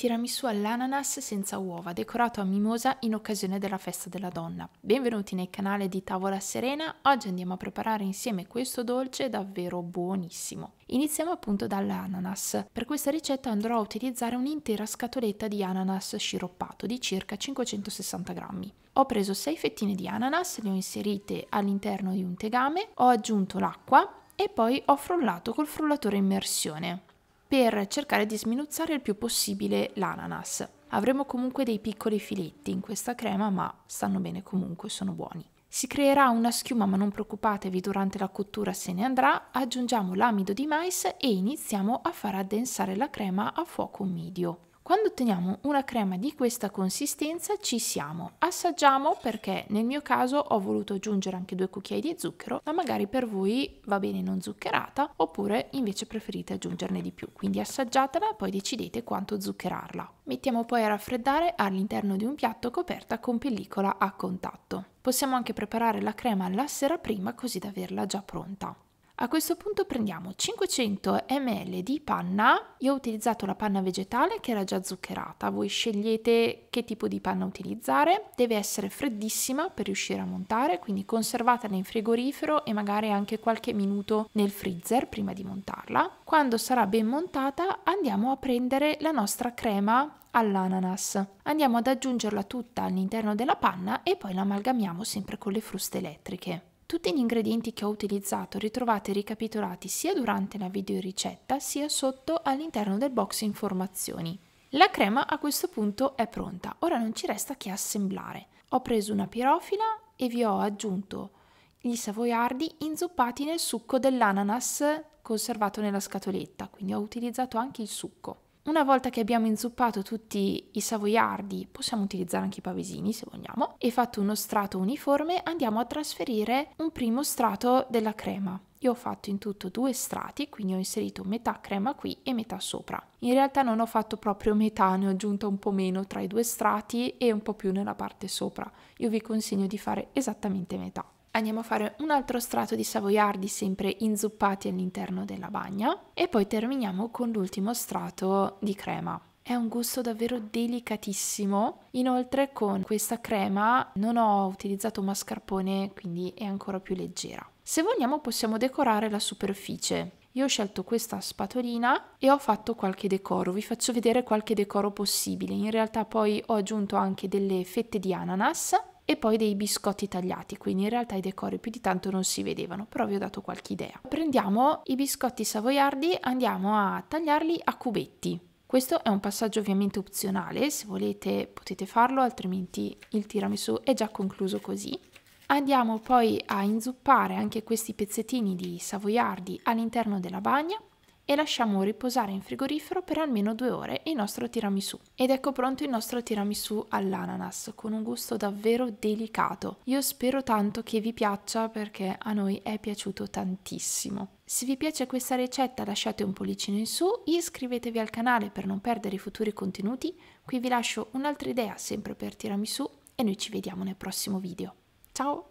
tiramisù all'ananas senza uova, decorato a mimosa in occasione della festa della donna. Benvenuti nel canale di Tavola Serena, oggi andiamo a preparare insieme questo dolce davvero buonissimo. Iniziamo appunto dall'ananas. Per questa ricetta andrò a utilizzare un'intera scatoletta di ananas sciroppato di circa 560 grammi. Ho preso 6 fettine di ananas, le ho inserite all'interno di un tegame, ho aggiunto l'acqua e poi ho frullato col frullatore immersione per cercare di sminuzzare il più possibile l'ananas. Avremo comunque dei piccoli filetti in questa crema, ma stanno bene comunque, sono buoni. Si creerà una schiuma, ma non preoccupatevi, durante la cottura se ne andrà. Aggiungiamo l'amido di mais e iniziamo a far addensare la crema a fuoco medio. Quando otteniamo una crema di questa consistenza ci siamo. Assaggiamo perché nel mio caso ho voluto aggiungere anche due cucchiai di zucchero, ma magari per voi va bene non zuccherata oppure invece preferite aggiungerne di più. Quindi assaggiatela e poi decidete quanto zuccherarla. Mettiamo poi a raffreddare all'interno di un piatto coperta con pellicola a contatto. Possiamo anche preparare la crema la sera prima così da averla già pronta. A questo punto prendiamo 500 ml di panna, io ho utilizzato la panna vegetale che era già zuccherata, voi scegliete che tipo di panna utilizzare, deve essere freddissima per riuscire a montare, quindi conservatela in frigorifero e magari anche qualche minuto nel freezer prima di montarla. Quando sarà ben montata andiamo a prendere la nostra crema all'ananas. Andiamo ad aggiungerla tutta all'interno della panna e poi l'amalgamiamo sempre con le fruste elettriche. Tutti gli ingredienti che ho utilizzato ritrovate ricapitolati sia durante la videoricetta sia sotto all'interno del box informazioni. La crema a questo punto è pronta, ora non ci resta che assemblare. Ho preso una pirofila e vi ho aggiunto gli savoiardi inzuppati nel succo dell'ananas conservato nella scatoletta, quindi ho utilizzato anche il succo. Una volta che abbiamo inzuppato tutti i savoiardi, possiamo utilizzare anche i pavesini se vogliamo, e fatto uno strato uniforme andiamo a trasferire un primo strato della crema. Io ho fatto in tutto due strati, quindi ho inserito metà crema qui e metà sopra. In realtà non ho fatto proprio metà, ne ho aggiunto un po' meno tra i due strati e un po' più nella parte sopra. Io vi consiglio di fare esattamente metà andiamo a fare un altro strato di savoiardi sempre inzuppati all'interno della bagna e poi terminiamo con l'ultimo strato di crema. È un gusto davvero delicatissimo. Inoltre con questa crema non ho utilizzato mascarpone, quindi è ancora più leggera. Se vogliamo possiamo decorare la superficie. Io ho scelto questa spatolina e ho fatto qualche decoro, vi faccio vedere qualche decoro possibile. In realtà poi ho aggiunto anche delle fette di ananas e poi dei biscotti tagliati, quindi in realtà i decori più di tanto non si vedevano, però vi ho dato qualche idea. Prendiamo i biscotti savoiardi, andiamo a tagliarli a cubetti. Questo è un passaggio ovviamente opzionale, se volete potete farlo, altrimenti il tiramisù è già concluso così. Andiamo poi a inzuppare anche questi pezzettini di savoiardi all'interno della bagna e lasciamo riposare in frigorifero per almeno due ore il nostro tiramisù. Ed ecco pronto il nostro tiramisù all'ananas con un gusto davvero delicato. Io spero tanto che vi piaccia perché a noi è piaciuto tantissimo. Se vi piace questa ricetta lasciate un pollicino in su, iscrivetevi al canale per non perdere i futuri contenuti, qui vi lascio un'altra idea sempre per tiramisù e noi ci vediamo nel prossimo video. Ciao!